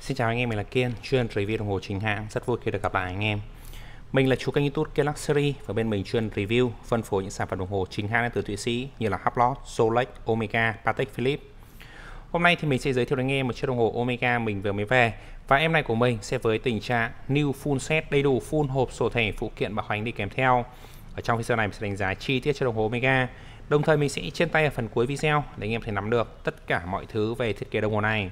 Xin chào anh em, mình là Kiên, chuyên review đồng hồ chính hãng. Rất vui khi được gặp lại anh em. Mình là chủ kênh YouTube Kiên Luxury và bên mình chuyên review, phân phối những sản phẩm đồng hồ chính hãng từ Thụy Sĩ như là Hublot, Rolex, Omega, Patek Philippe. Hôm nay thì mình sẽ giới thiệu đến anh em một chiếc đồng hồ Omega mình vừa mới về và em này của mình sẽ với tình trạng new full set đầy đủ full hộp sổ thẻ phụ kiện bảo hành đi kèm theo. Ở trong video này mình sẽ đánh giá chi tiết cho đồng hồ Omega. Đồng thời mình sẽ trên tay ở phần cuối video để anh em thể nắm được tất cả mọi thứ về thiết kế đồng hồ này.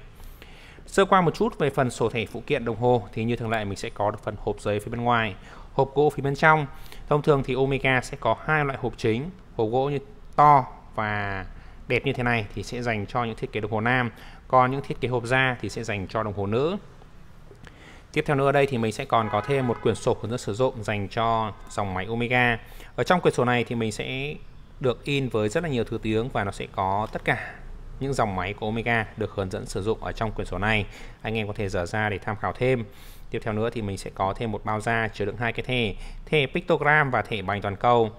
Sơ qua một chút về phần sổ thẻ phụ kiện đồng hồ thì như thường lệ mình sẽ có được phần hộp giấy phía bên ngoài, hộp gỗ phía bên trong. Thông thường thì Omega sẽ có hai loại hộp chính, hộp gỗ như to và đẹp như thế này thì sẽ dành cho những thiết kế đồng hồ nam, còn những thiết kế hộp da thì sẽ dành cho đồng hồ nữ. Tiếp theo nữa ở đây thì mình sẽ còn có thêm một quyển sổ hướng dẫn sử dụng dành cho dòng máy Omega. Ở trong quyển sổ này thì mình sẽ được in với rất là nhiều thứ tiếng và nó sẽ có tất cả những dòng máy của Omega được hướng dẫn sử dụng ở trong quyển sổ này. Anh em có thể dở ra để tham khảo thêm. Tiếp theo nữa thì mình sẽ có thêm một bao da chứa đựng hai cái thẻ, thẻ pictogram và thẻ bành toàn cầu.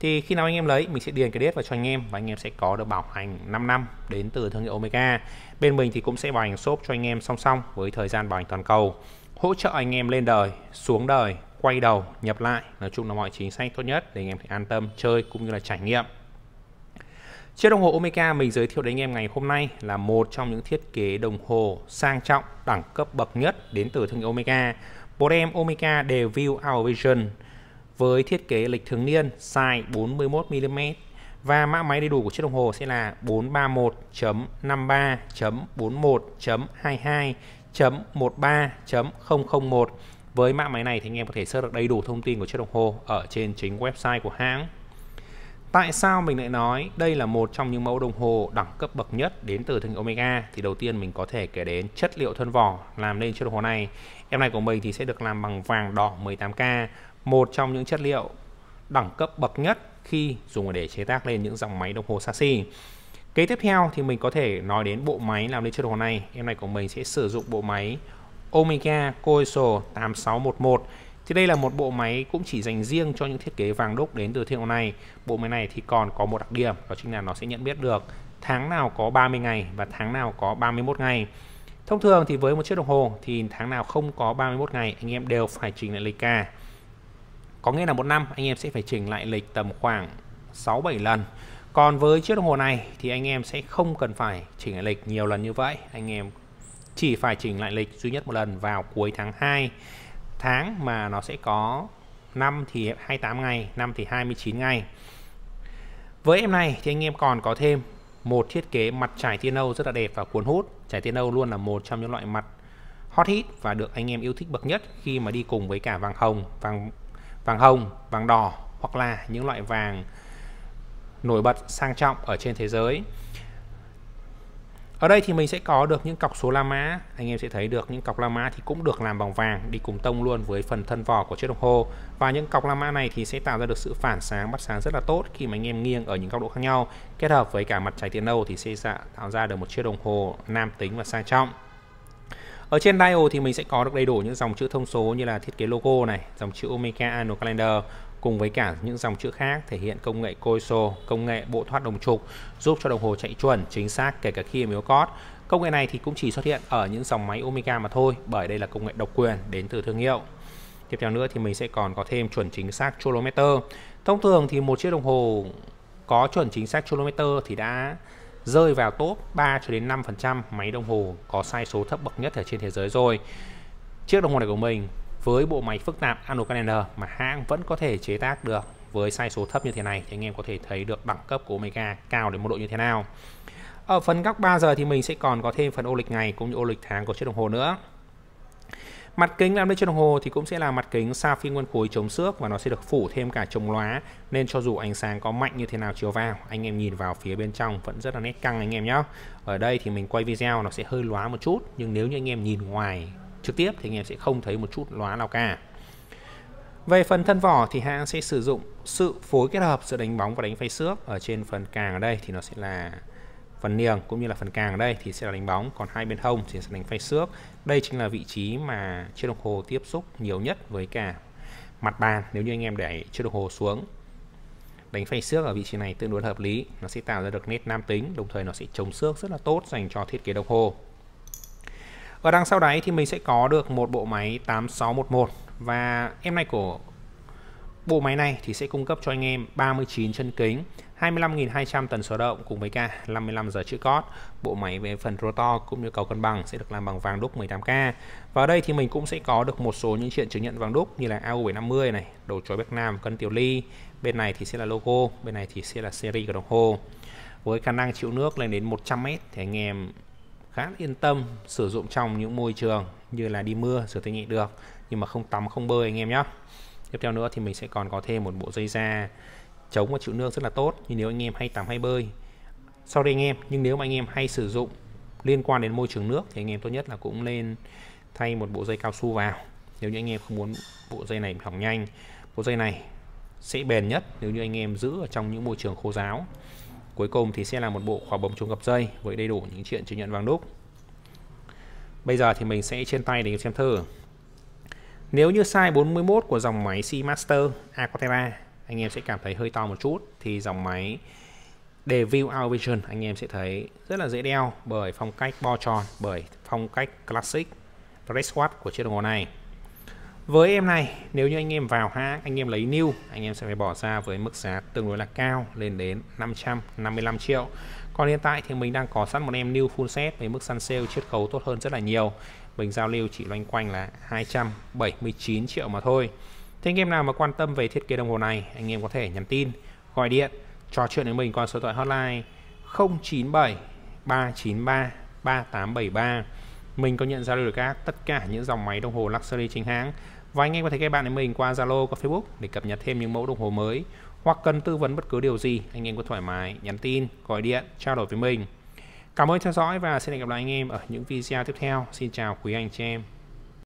Thì khi nào anh em lấy, mình sẽ điền cái đét vào cho anh em và anh em sẽ có được bảo hành 5 năm đến từ thương hiệu Omega. Bên mình thì cũng sẽ bảo hành shop cho anh em song song với thời gian bảo hành toàn cầu. Hỗ trợ anh em lên đời, xuống đời, quay đầu, nhập lại. Nói chung là mọi chính sách tốt nhất để anh em an tâm chơi cũng như là trải nghiệm. Chiếc đồng hồ Omega mình giới thiệu đến anh em ngày hôm nay là một trong những thiết kế đồng hồ sang trọng đẳng cấp bậc nhất đến từ thương hiệu Omega. Model Omega Devil Hour Vision với thiết kế lịch thường niên size 41mm và mã máy đầy đủ của chiếc đồng hồ sẽ là 431.53.41.22.13.001 với mã máy này thì anh em có thể search được đầy đủ thông tin của chiếc đồng hồ ở trên chính website của hãng. Tại sao mình lại nói đây là một trong những mẫu đồng hồ đẳng cấp bậc nhất đến từ thương hiệu Omega? Thì đầu tiên mình có thể kể đến chất liệu thân vỏ làm nên chiếc đồng hồ này. Em này của mình thì sẽ được làm bằng vàng đỏ 18K, một trong những chất liệu đẳng cấp bậc nhất khi dùng để chế tác lên những dòng máy đồng hồ Saxi. Kế tiếp theo thì mình có thể nói đến bộ máy làm nên chiếc đồng hồ này. Em này của mình sẽ sử dụng bộ máy Omega Coiso 8611 thì đây là một bộ máy cũng chỉ dành riêng cho những thiết kế vàng đúc đến từ thương hiệu này. Bộ máy này thì còn có một đặc điểm đó chính là nó sẽ nhận biết được tháng nào có 30 ngày và tháng nào có 31 ngày. Thông thường thì với một chiếc đồng hồ thì tháng nào không có 31 ngày anh em đều phải chỉnh lại lịch cả. Có nghĩa là một năm anh em sẽ phải chỉnh lại lịch tầm khoảng 6 7 lần. Còn với chiếc đồng hồ này thì anh em sẽ không cần phải chỉnh lại lịch nhiều lần như vậy. Anh em chỉ phải chỉnh lại lịch duy nhất một lần vào cuối tháng 2 tháng mà nó sẽ có 5 thì 28 ngày, 5 thì 29 ngày. Với em này thì anh em còn có thêm một thiết kế mặt trải tiên âu rất là đẹp và cuốn hút. Trải tiên âu luôn là một trong những loại mặt hot hit và được anh em yêu thích bậc nhất khi mà đi cùng với cả vàng hồng, vàng vàng hồng, vàng đỏ hoặc là những loại vàng nổi bật sang trọng ở trên thế giới ở đây thì mình sẽ có được những cọc số la mã anh em sẽ thấy được những cọc la mã thì cũng được làm bằng vàng đi cùng tông luôn với phần thân vỏ của chiếc đồng hồ và những cọc la mã này thì sẽ tạo ra được sự phản sáng bắt sáng rất là tốt khi mà anh em nghiêng ở những góc độ khác nhau kết hợp với cả mặt trái tiền nâu thì sẽ dạ, tạo ra được một chiếc đồng hồ nam tính và sang trọng ở trên dial thì mình sẽ có được đầy đủ những dòng chữ thông số như là thiết kế logo này, dòng chữ Omega Annual Calendar cùng với cả những dòng chữ khác thể hiện công nghệ COISO, công nghệ bộ thoát đồng trục giúp cho đồng hồ chạy chuẩn, chính xác kể cả khi em yếu cót. Công nghệ này thì cũng chỉ xuất hiện ở những dòng máy Omega mà thôi bởi đây là công nghệ độc quyền đến từ thương hiệu. Tiếp theo nữa thì mình sẽ còn có thêm chuẩn chính xác chronometer Thông thường thì một chiếc đồng hồ có chuẩn chính xác chronometer thì đã rơi vào top 3 cho đến 5% máy đồng hồ có sai số thấp bậc nhất ở trên thế giới rồi. Chiếc đồng hồ này của mình với bộ máy phức tạp Anocalender mà hãng vẫn có thể chế tác được với sai số thấp như thế này thì anh em có thể thấy được đẳng cấp của Omega cao đến một độ như thế nào. Ở phần góc 3 giờ thì mình sẽ còn có thêm phần ô lịch ngày cũng như ô lịch tháng của chiếc đồng hồ nữa. Mặt kính làm lên chiếc đồng hồ thì cũng sẽ là mặt kính sapphire nguyên khối chống xước và nó sẽ được phủ thêm cả chống lóa nên cho dù ánh sáng có mạnh như thế nào chiếu vào, anh em nhìn vào phía bên trong vẫn rất là nét căng anh em nhé. Ở đây thì mình quay video nó sẽ hơi lóa một chút nhưng nếu như anh em nhìn ngoài trực tiếp thì anh em sẽ không thấy một chút lóa nào cả. Về phần thân vỏ thì hãng sẽ sử dụng sự phối kết hợp giữa đánh bóng và đánh phay xước ở trên phần càng ở đây thì nó sẽ là phần niềng cũng như là phần càng ở đây thì sẽ là đánh bóng còn hai bên hông thì sẽ đánh phay xước đây chính là vị trí mà chiếc đồng hồ tiếp xúc nhiều nhất với cả mặt bàn nếu như anh em để chiếc đồng hồ xuống đánh phay xước ở vị trí này tương đối hợp lý nó sẽ tạo ra được nét nam tính đồng thời nó sẽ chống xước rất là tốt dành cho thiết kế đồng hồ và đằng sau đấy thì mình sẽ có được một bộ máy 8611 và em này của bộ máy này thì sẽ cung cấp cho anh em 39 chân kính, 25.200 tần số động cùng với ca 55 giờ chữ cót. Bộ máy về phần rotor cũng như cầu cân bằng sẽ được làm bằng vàng đúc 18K. Và ở đây thì mình cũng sẽ có được một số những chuyện chứng nhận vàng đúc như là AU750 này, đầu chói Bắc Nam, cân tiểu ly. Bên này thì sẽ là logo, bên này thì sẽ là series của đồng hồ. Với khả năng chịu nước lên đến 100m thì anh em khá yên tâm sử dụng trong những môi trường như là đi mưa rửa tay nhẹ được nhưng mà không tắm không bơi anh em nhé tiếp theo nữa thì mình sẽ còn có thêm một bộ dây da chống và chịu nước rất là tốt nhưng nếu anh em hay tắm hay bơi sau đây anh em nhưng nếu mà anh em hay sử dụng liên quan đến môi trường nước thì anh em tốt nhất là cũng nên thay một bộ dây cao su vào nếu như anh em không muốn bộ dây này hỏng nhanh bộ dây này sẽ bền nhất nếu như anh em giữ ở trong những môi trường khô giáo Cuối cùng thì sẽ là một bộ khóa bấm chống gập dây với đầy đủ những chuyện chứng nhận vàng đúc. Bây giờ thì mình sẽ trên tay để xem thử. Nếu như size 41 của dòng máy Seamaster Master Aquatera anh em sẽ cảm thấy hơi to một chút thì dòng máy Devil Our Vision anh em sẽ thấy rất là dễ đeo bởi phong cách bo tròn bởi phong cách classic dress watch của chiếc đồng hồ này với em này nếu như anh em vào ha anh em lấy new anh em sẽ phải bỏ ra với mức giá tương đối là cao lên đến 555 triệu còn hiện tại thì mình đang có sẵn một em new full set với mức săn sale chiết khấu tốt hơn rất là nhiều mình giao lưu chỉ loanh quanh là 279 triệu mà thôi thế anh em nào mà quan tâm về thiết kế đồng hồ này anh em có thể nhắn tin gọi điện trò chuyện với mình qua số điện thoại hotline 097 393 3873 mình có nhận ra được các tất cả những dòng máy đồng hồ luxury chính hãng và anh em có thể kết bạn với mình qua Zalo qua Facebook để cập nhật thêm những mẫu đồng hồ mới hoặc cần tư vấn bất cứ điều gì anh em có thoải mái nhắn tin gọi điện trao đổi với mình cảm ơn theo dõi và xin hẹn gặp lại anh em ở những video tiếp theo xin chào quý anh chị em